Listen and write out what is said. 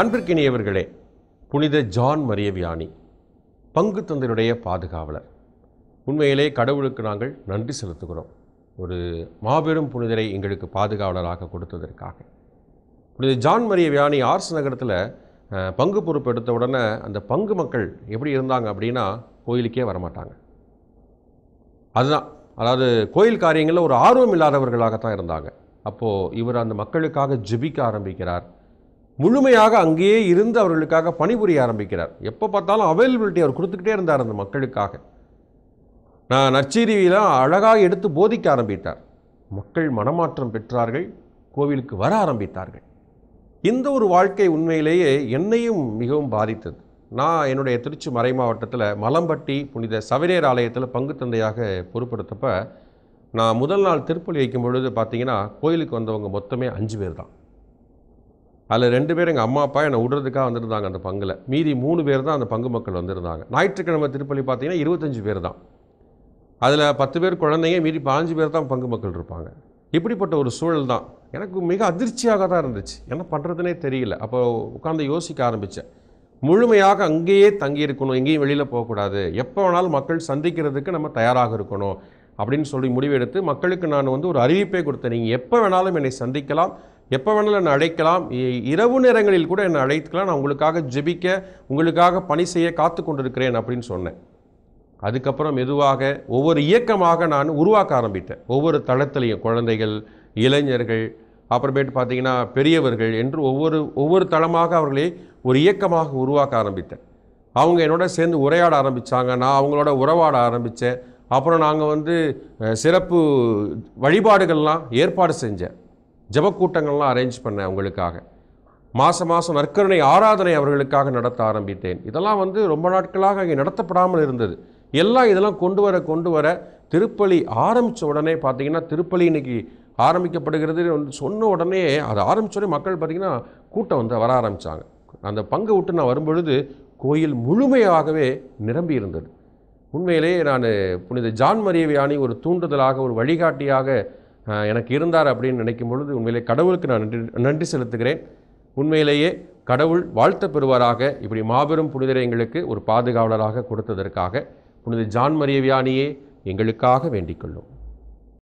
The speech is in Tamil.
அன்பிற்கினியவர்களே புனித ஜான் மரிய வியாணி பங்கு தந்தனுடைய பாதுகாவலர் உண்மையிலே கடவுளுக்கு நாங்கள் நன்றி செலுத்துகிறோம் ஒரு மாபெரும் புனிதரை எங்களுக்கு பாதுகாவலராக கொடுத்ததற்காக புனித ஜான் மரிய வியானி ஆர்ஸ் நகரத்தில் பங்கு பொறுப்பு எடுத்த உடனே அந்த பங்கு மக்கள் எப்படி இருந்தாங்க அப்படின்னா கோயிலுக்கே வரமாட்டாங்க அதுதான் அதாவது கோயில் காரியங்களில் ஒரு ஆர்வம் இல்லாதவர்களாகத்தான் இருந்தாங்க அப்போது இவர் அந்த மக்களுக்காக ஜெபிக்க ஆரம்பிக்கிறார் முழுமையாக அங்கேயே இருந்து அவர்களுக்காக பணிபுரிய ஆரம்பிக்கிறார் எப்போ பார்த்தாலும் அவைலபிலிட்டி அவர் கொடுத்துக்கிட்டே இருந்தார் அந்த மக்களுக்காக நான் நற்செய்தியெல்லாம் அழகாக எடுத்து போதிக்க ஆரம்பித்தார் மக்கள் மனமாற்றம் பெற்றார்கள் கோவிலுக்கு வர ஆரம்பித்தார்கள் இந்த ஒரு வாழ்க்கை உண்மையிலேயே என்னையும் மிகவும் பாதித்தது நான் என்னுடைய திருச்சி மறை மாவட்டத்தில் மலம்பட்டி புனித சவரேர் ஆலயத்தில் பங்கு தந்தையாக பொறுப்படுத்தப்ப நான் முதல் நாள் திருப்பலி வைக்கும் பொழுது பார்த்தீங்கன்னா கோயிலுக்கு வந்தவங்க மொத்தமே அஞ்சு பேர் தான் அதில் ரெண்டு பேர் எங்கள் அம்மா அப்பா என்னை விடுறதுக்காக வந்திருந்தாங்க அந்த பங்கில் மீதி மூணு பேர் தான் அந்த பங்கு மக்கள் வந்திருந்தாங்க ஞாயிற்றுக்கிழமை திருப்பள்ளி பார்த்தீங்கன்னா இருபத்தஞ்சி பேர் தான் அதில் பத்து பேர் குழந்தைங்க மீதி பாஞ்சு பேர் தான் பங்கு மக்கள் இருப்பாங்க இப்படிப்பட்ட ஒரு சூழல் தான் எனக்கு மிக அதிர்ச்சியாக தான் இருந்துச்சு என்ன பண்ணுறதுனே தெரியல அப்போ உட்காந்து யோசிக்க ஆரம்பித்தேன் முழுமையாக அங்கேயே தங்கி இருக்கணும் எங்கேயும் வெளியில் போகக்கூடாது எப்போ வேணாலும் மக்கள் சந்திக்கிறதுக்கு நம்ம தயாராக இருக்கணும் அப்படின்னு சொல்லி முடிவெடுத்து மக்களுக்கு நான் வந்து ஒரு அறிவிப்பை கொடுத்தேன் நீங்கள் எப்போ வேணாலும் என்னை சந்திக்கலாம் எப்போ வேணாலும் என்னை அழைக்கலாம் இரவு நேரங்களில் கூட என்னை அழைத்துக்கலாம் நான் உங்களுக்காக ஜெபிக்க உங்களுக்காக பணி செய்ய காத்து கொண்டிருக்கிறேன் அப்படின்னு சொன்னேன் அதுக்கப்புறம் மெதுவாக ஒவ்வொரு இயக்கமாக நான் உருவாக்க ஆரம்பித்தேன் ஒவ்வொரு தளத்திலையும் குழந்தைகள் இளைஞர்கள் அப்புறமேட்டு பார்த்தீங்கன்னா பெரியவர்கள் என்று ஒவ்வொரு ஒவ்வொரு தளமாக அவர்களை ஒரு இயக்கமாக உருவாக்க ஆரம்பித்தேன் அவங்க என்னோட சேர்ந்து உரையாட ஆரம்பித்தாங்க நான் அவங்களோட உறவாட ஆரம்பித்தேன் அப்புறம் நாங்கள் வந்து சிறப்பு வழிபாடுகள்லாம் ஏற்பாடு செஞ்சேன் ஜபக்கூட்டங்கள்லாம் அரேஞ்ச் பண்ணேன் அவங்களுக்காக மாதம் மாதம் நற்கருணை ஆராதனை அவர்களுக்காக நடத்த ஆரம்பித்தேன் இதெல்லாம் வந்து ரொம்ப நாட்களாக அங்கே நடத்தப்படாமல் இருந்தது எல்லாம் இதெல்லாம் கொண்டு வர கொண்டு வர திருப்பலி ஆரம்பித்த உடனே பார்த்திங்கன்னா திருப்பலி இன்றைக்கி ஆரம்பிக்கப்படுகிறது வந்து சொன்ன உடனே அது உடனே மக்கள் பார்த்திங்கன்னா கூட்டம் வந்து வர ஆரம்பித்தாங்க அந்த பங்கு விட்டு நான் வரும்பொழுது கோயில் முழுமையாகவே நிரம்பி இருந்தது உண்மையிலேயே நான் புனித ஜான் ஒரு தூண்டுதலாக ஒரு வழிகாட்டியாக எனக்கு இருந்தார் அப்படின்னு நினைக்கும் பொழுது உண்மையிலே கடவுளுக்கு நான் நன்றி நன்றி செலுத்துகிறேன் உண்மையிலேயே கடவுள் வாழ்த்த பெறுவாராக இப்படி மாபெரும் புனிதரை எங்களுக்கு ஒரு பாதுகாவலராக கொடுத்ததற்காக புனித ஜான் மரியவியானியே எங்களுக்காக வேண்டிக் கொள்ளும்